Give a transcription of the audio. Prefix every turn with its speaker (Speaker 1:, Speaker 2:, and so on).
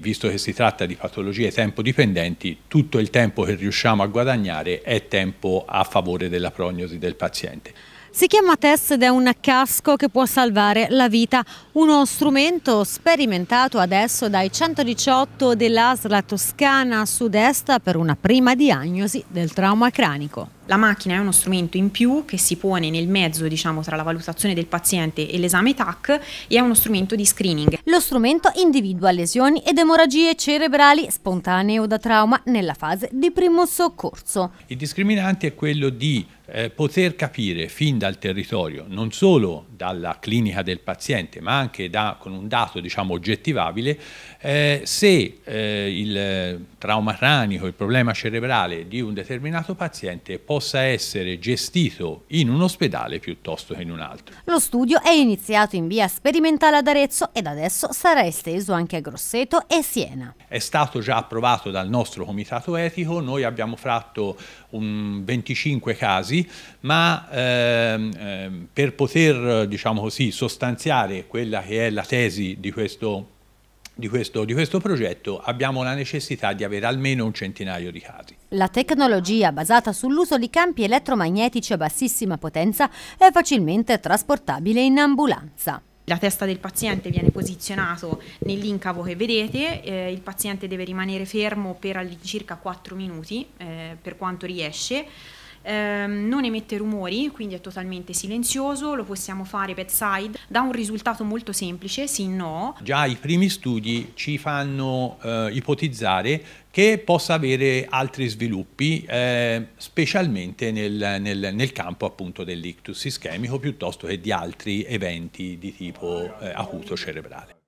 Speaker 1: visto che si tratta di patologie tempo dipendenti, tutto il tempo che riusciamo a guadagnare è tempo a favore della prognosi del paziente.
Speaker 2: Si chiama TES ed è un casco che può salvare la vita, uno strumento sperimentato adesso dai 118 dell'ASLA Toscana Sud-Est per una prima diagnosi del trauma
Speaker 3: cranico. La macchina è uno strumento in più che si pone nel mezzo diciamo, tra la valutazione del paziente e l'esame TAC e è uno strumento di screening. Lo strumento individua lesioni
Speaker 2: ed emorragie cerebrali spontanee o da trauma nella fase di primo soccorso.
Speaker 1: Il discriminante è quello di eh, poter capire fin dal territorio, non solo dalla clinica del paziente, ma anche da, con un dato diciamo, oggettivabile, eh, se eh, il trauma cranico, il problema cerebrale di un determinato paziente possa possa essere gestito in un ospedale piuttosto che in un altro.
Speaker 2: Lo studio è iniziato in via sperimentale ad Arezzo ed adesso sarà esteso anche a Grosseto e Siena.
Speaker 1: È stato già approvato dal nostro comitato etico, noi abbiamo fatto 25 casi, ma ehm, ehm, per poter diciamo così, sostanziare quella che è la tesi di questo di questo, di questo, progetto abbiamo la necessità di avere almeno un centinaio di casi.
Speaker 2: La tecnologia basata sull'uso di campi elettromagnetici a bassissima potenza è facilmente trasportabile
Speaker 3: in ambulanza. La testa del paziente viene posizionato nell'incavo che vedete, eh, il paziente deve rimanere fermo per all'incirca 4 minuti eh, per quanto riesce ehm, non emette rumori, quindi è totalmente silenzioso, lo possiamo fare bedside, side, dà un risultato molto semplice, sì no.
Speaker 1: Già i primi studi ci fanno eh, ipotizzare che possa avere altri sviluppi, eh, specialmente nel, nel, nel, campo appunto dell'ictus ischemico piuttosto che di altri eventi di tipo eh, acuto cerebrale.